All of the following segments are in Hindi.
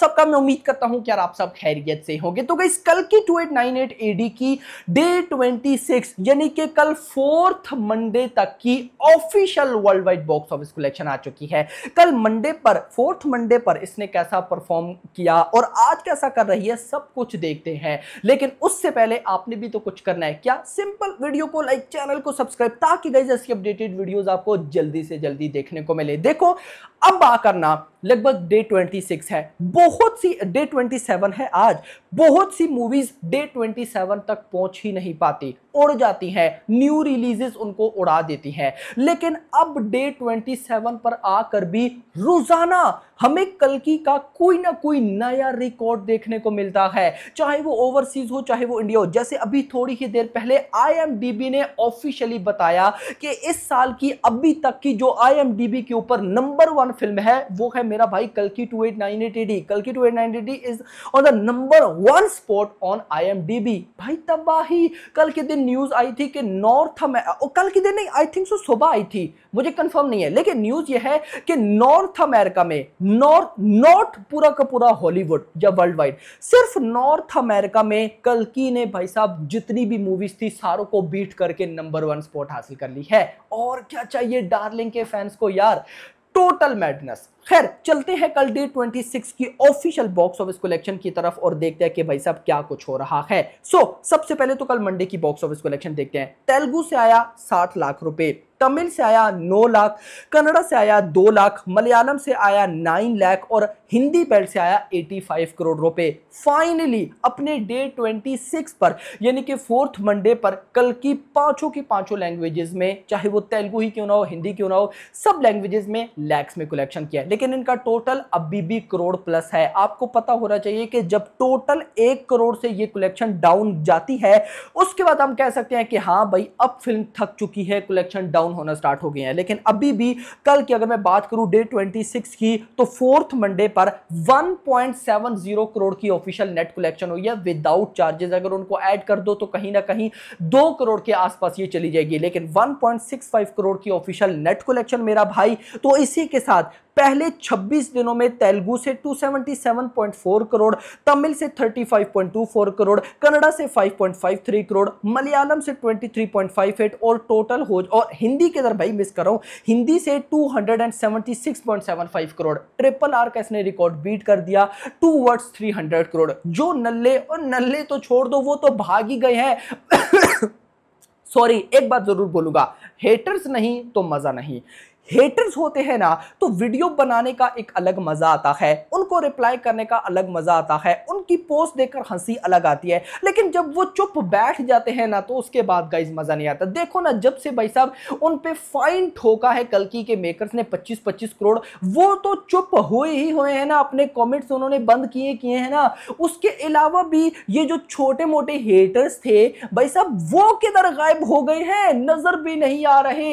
सबका मैं उम्मीद करता हूं कि यार आप सब खैरियत से होंगे तो गई कल की 2898 एडी की डे 26 यानी कि कल फोर्थ मंडे तक की official world wide box office collection आ चुकी है कल मंडे पर फोर्थ मंडे पर इसने कैसा परफॉर्म किया और आज कैसा कर रही है सब कुछ देखते हैं लेकिन उससे पहले आपने भी तो कुछ करना है क्या सिंपल वीडियो को लाइक चैनल को सब्सक्राइब ताकि गई इसकी अपडेटेड वीडियोज आपको जल्दी से जल्दी देखने को मिले देखो अब बात करना लगभग डे 26 है बहुत सी डे 27 है आज बहुत सी मूवीज डे 27 तक पहुंच ही नहीं पाती उड़ जाती हैं न्यू रिलीजेस उनको उड़ा देती हैं लेकिन अब डे 27 पर आकर भी रोजाना हमें कल की का कोई ना कोई नया रिकॉर्ड देखने को मिलता है चाहे वो ओवरसीज हो चाहे वो इंडिया हो जैसे अभी थोड़ी ही देर पहले आई ने ऑफिशियली बताया कि इस साल की अभी तक की जो आई के ऊपर नंबर वन कौन फिल्म है वो है मेरा भाई कल की to eight nine eight AD कल की to eight nine AD is on the number one spot on I am D B भाई तबाही कल के दिन न्यूज आई थी कि नॉर्थ कल के दिन नहीं आई थिंक सो सुबह आई थी मुझे कंफर्म नहीं है लेकिन न्यूज ये है कि नॉर्थ अमेरिका में नॉर्थ नॉर्थ पूरा का पूरा हॉलीवुड या वर्ल्ड वाइड सिर्फ नॉर्थ अमेरिका में कल की ने भाई साहब जितनी भी मूवीज थी सारों को बीट करके नंबर वन स्पॉट हासिल कर ली है और क्या चाहिए डार्लिंग के फैंस को यार टोटल मैडनेस खैर चलते हैं कल डे 26 की ऑफिशियल बॉक्स ऑफिस कलेक्शन की तरफ और देखते हैं कि भाई साहब क्या कुछ हो रहा है सो so, सबसे पहले तो कल मंडे की बॉक्स ऑफिस कलेक्शन देखते हैं तेलुगु से आया सात लाख रुपए तमिल से आया नौ लाख कन्नड़ा से आया दो लाख मलयालम से आया नाइन लाख और हिंदी बेल्ट से आया 85 करोड़ रुपए फाइनली अपने डे 26 पर यानी कि फोर्थ मंडे पर कल की पांचों की पांचों लैंग्वेजेस में चाहे वो तेलुगु ही क्यों ना हो हिंदी क्यों ना हो सब लैंग्वेजेस में लैक्स में कलेक्शन किया है लेकिन इनका टोटल अभी भी करोड़ प्लस है आपको पता होना चाहिए कि जब टोटल एक करोड़ से ये कलेक्शन डाउन जाती है उसके बाद हम कह सकते हैं कि हाँ भाई अब फिल्म थक चुकी है कलेक्शन डाउन डाउन होना स्टार्ट हो गए हैं लेकिन अभी भी कल की अगर मैं बात करूं डे 26 की तो फोर्थ मंडे पर 1.70 करोड़ की ऑफिशियल नेट कलेक्शन हुई है विदाउट चार्जेस अगर उनको ऐड कर दो तो कहीं ना कहीं दो करोड़ के आसपास ये चली जाएगी लेकिन 1.65 करोड़ की ऑफिशियल नेट कलेक्शन मेरा भाई तो इसी के साथ पहले 26 दिनों में तेलुगु से 277.4 करोड़ तमिल से 35.24 करोड़ कनाडा से 5.53 करोड़ मलयालम से 23.58 और टोटल हो और हिंदी के अंदर भाई मिस कर रहा हूँ हिंदी से 276.75 करोड़ ट्रिपल आर कैस ने रिकॉर्ड बीट कर दिया टू वर्ड्स 300 करोड़ जो नल्ले और नल्ले तो छोड़ दो वो तो भाग ही गए हैं सॉरी एक बात जरूर बोलूंगा हेटर्स नहीं तो मजा नहीं हेटर्स होते हैं ना तो वीडियो बनाने का एक अलग मज़ा आता है उनको रिप्लाई करने का अलग मज़ा आता है उनकी पोस्ट देखकर हंसी अलग आती है लेकिन जब वो चुप बैठ जाते हैं ना तो उसके बाद गाइज मज़ा नहीं आता देखो ना जब से भाई साहब उन पर फाइन ठोका है कलकी के मेकर्स ने पच्चीस पच्चीस करोड़ वो तो चुप हुए ही हुए हैं ना अपने कॉमेंट्स उन्होंने बंद किए किए हैं ना उसके अलावा भी ये जो छोटे मोटे हेटर्स थे भाई साहब वो किधर गायब हो गए हैं नजर भी नहीं आ रहे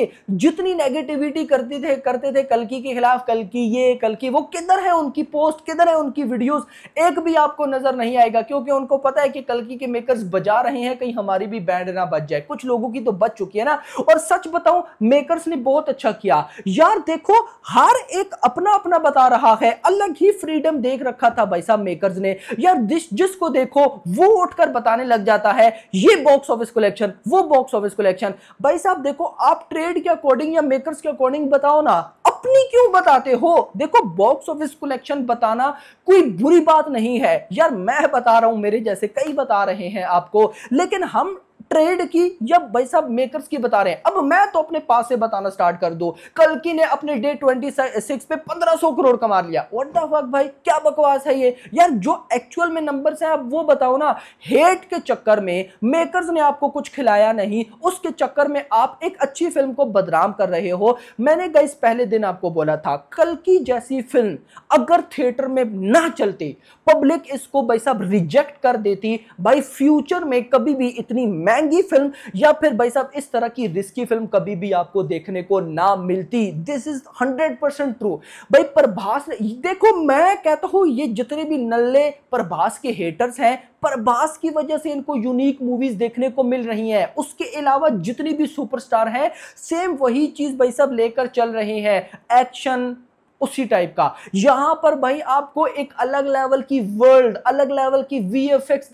जितनी नेगेटिविटी कर करते थे करते थे कलकी के खिलाफ कलकी ये कलकी वो किधर है उनकी पोस्ट किधर है उनकी वीडियोस एक भी आपको नजर नहीं आएगा क्योंकि उनको पता है कि कलकी के मेकर्स बजा रहे हैं कहीं हमारी भी बैंड ना बच जाए कुछ लोगों की तो बच चुकी है ना और सच बताऊं मेकर्स ने बहुत अच्छा किया यार देखो हर एक अपना अपना बता रहा है अलग ही फ्रीडम देख रखा था भाई साहब मेकर्स ने यार जिसको देखो वो उठकर बताने लग जाता है ये बॉक्स ऑफिस कलेक्शन वो बॉक्स ऑफिस कलेक्शन भाई साहब देखो आप ट्रेड के अकॉर्डिंग या मेकर्स के अकॉर्डिंग बताओ ना अपनी क्यों बताते हो देखो बॉक्स ऑफिस कलेक्शन बताना कोई बुरी बात नहीं है यार मैं बता रहा हूं मेरे जैसे कई बता रहे हैं आपको लेकिन हम ट्रेड की या भाई साहब मेकर्स की बता रहे हैं अब मैं तो अपने पास से बताना स्टार्ट कर दो कल की ने अपने डे ट्वेंटी सिक्स पे पंद्रह सौ करोड़ कमा लिया व्हाट द फक भाई क्या बकवास है ये यार जो एक्चुअल में नंबर्स हैं आप वो बताओ ना हेट के चक्कर में मेकर्स ने आपको कुछ खिलाया नहीं उसके चक्कर में आप एक अच्छी फिल्म को बदनाम कर रहे हो मैंने गई पहले दिन आपको बोला था कल की जैसी फिल्म अगर थिएटर में ना चलती पब्लिक इसको भाई साहब रिजेक्ट कर देती भाई फ्यूचर में कभी भी इतनी महंगी फिल्म या फिर भाई साहब इस तरह की रिस्की फिल्म कभी भी आपको देखने को ना मिलती this is hundred percent true भाई प्रभास देखो मैं कहता हूं ये जितने भी नल्ले प्रभास के हेटर्स हैं प्रभास की वजह से इनको यूनिक मूवीज देखने को मिल रही हैं उसके अलावा जितनी भी सुपरस्टार हैं सेम वही चीज भाई साहब लेकर चल रहे हैं एक्शन उसी टाइप का यहां पर भाई आपको एक अलग लेवल की वर्ल्ड अलग लेवल की वी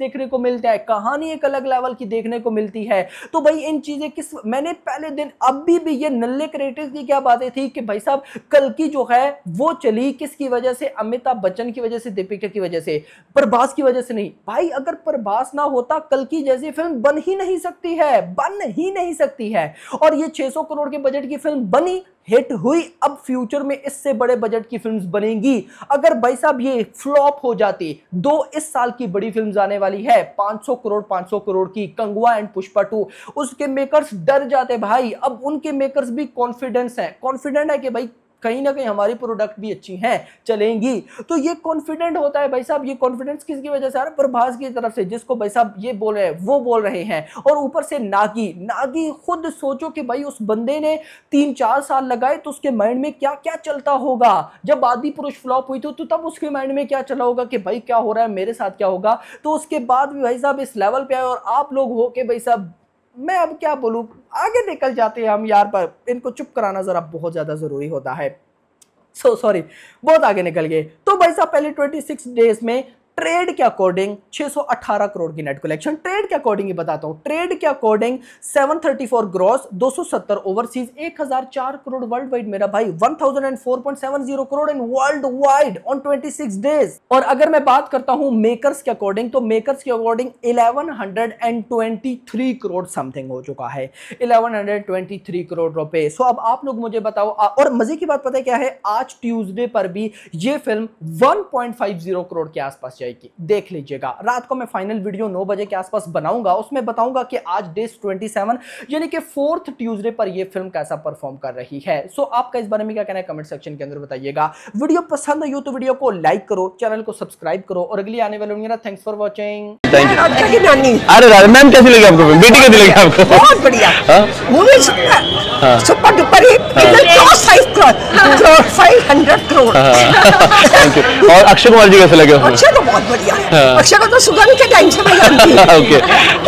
देखने को मिलता है कहानी एक अलग लेवल की देखने को मिलती है तो भाई इन चीजें किस मैंने पहले दिन अभी भी ये नल्ले क्रिएटर्स की क्या बातें थी कि भाई साहब कल की जो है वो चली किसकी वजह से अमिताभ बच्चन की वजह से दीपिका की वजह से प्रभास की वजह से नहीं भाई अगर प्रभास ना होता कल की जैसी फिल्म बन ही नहीं सकती है बन ही नहीं सकती है और ये 600 करोड़ के बजट की फिल्म बनी हिट हुई अब फ्यूचर में इससे बड़े बजट की फिल्म्स बनेंगी अगर भाई साहब ये फ्लॉप हो जाती दो इस साल की बड़ी फिल्म्स आने वाली है 500 करोड़ 500 करोड़ की कंगवा एंड पुष्पा टू उसके मेकर्स डर जाते भाई अब उनके मेकर्स भी कॉन्फिडेंस है कॉन्फिडेंट है कि भाई कहीं ना कहीं हमारी प्रोडक्ट भी अच्छी हैं चलेंगी तो ये कॉन्फिडेंट होता है भाई साहब ये कॉन्फिडेंस किसकी वजह से आ रहा है प्रभास की तरफ से जिसको भाई साहब ये बोल रहे हैं वो बोल रहे हैं और ऊपर से नागी नागी खुद सोचो कि भाई उस बंदे ने तीन चार साल लगाए तो उसके माइंड में क्या क्या चलता होगा जब आदि पुरुष फ्लॉप हुई थी तो तब उसके माइंड में क्या चला होगा कि भाई क्या हो रहा है मेरे साथ क्या होगा तो उसके बाद भी भाई साहब इस लेवल पे आए और आप लोग हो के भाई साहब मैं अब क्या बोलूँ आगे निकल जाते हैं हम यार पर इनको चुप कराना ज़रा बहुत ज़्यादा ज़रूरी होता है सो so, सॉरी बहुत आगे निकल गए तो भाई साहब पहले 26 डेज में ट्रेड के अकॉर्डिंग 618 करोड़ की नेट कलेक्शन ट्रेड के अकॉर्डिंग ही बताता हूं ट्रेड के according 734 gross 270 overseas 1004 crore world wide मेरा भाई 1004.70 crore in world wide on 26 days और अगर मैं बात करता हूं मेकर्स के अकॉर्डिंग तो मेकर्स के अकॉर्डिंग 1123 करोड़ समथिंग हो चुका है 1123 करोड़ रुपए सो अब आप लोग मुझे बताओ और मजे की बात पता है क्या है आज ट्यूसडे पर भी ये फिल्म 1.50 करोड़ के आसपास जाएगी देख लीजिएगा रात को मैं फाइनल वीडियो नौ बजे के आसपास बनाऊंगा उसमें बताऊंगा कि आज डेज ट्वेंटी सेवन यानी कि फोर्थ ट्यूजडे पर यह फिल्म कैसा परफॉर्म कर रही है सो आपका इस बारे में क्या कहना है कमेंट सेक्शन के अंदर बताइएगा वीडियो पसंद आई हो तो वीडियो को लाइक करो चैनल को सब्सक्राइब करो और अगली आने वाले मेरा थैंक्स फॉर वॉचिंग अरे five hundred crore thank you और अक्षय कुमार जी कैसे लगे अक्षय तो बहुत बढ़िया है अक्षय को तो सुगम के टेंशन से मैं जानती ओके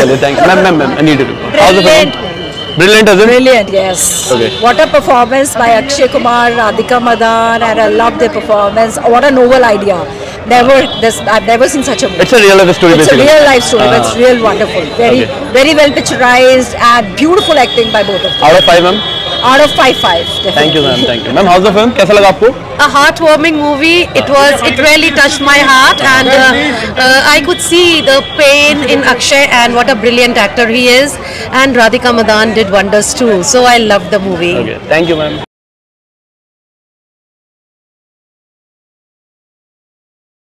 चलिए thanks ma'am ma'am ma'am I need to how the film Brilliant, isn't it? Brilliant, yes. Okay. What a performance by Akshay Kumar, Radhika Madan, and I love their performance. What a novel idea. Never this I've never seen such a movie. It's a real life story. It's basically. a real life story, ah. but it's real wonderful. Very okay. very well picturized and beautiful acting by both of them. Out of five, ma'am? out of five five. Definitely. Thank you, ma'am. Thank you, ma'am. How's the film? कैसा लगा आपको? A heartwarming movie. It was. It really touched my heart, and uh, uh, I could see the pain in Akshay, and what a brilliant actor he is. And Radhika Madan did wonders too. So I loved the movie. Okay. Thank you, ma'am.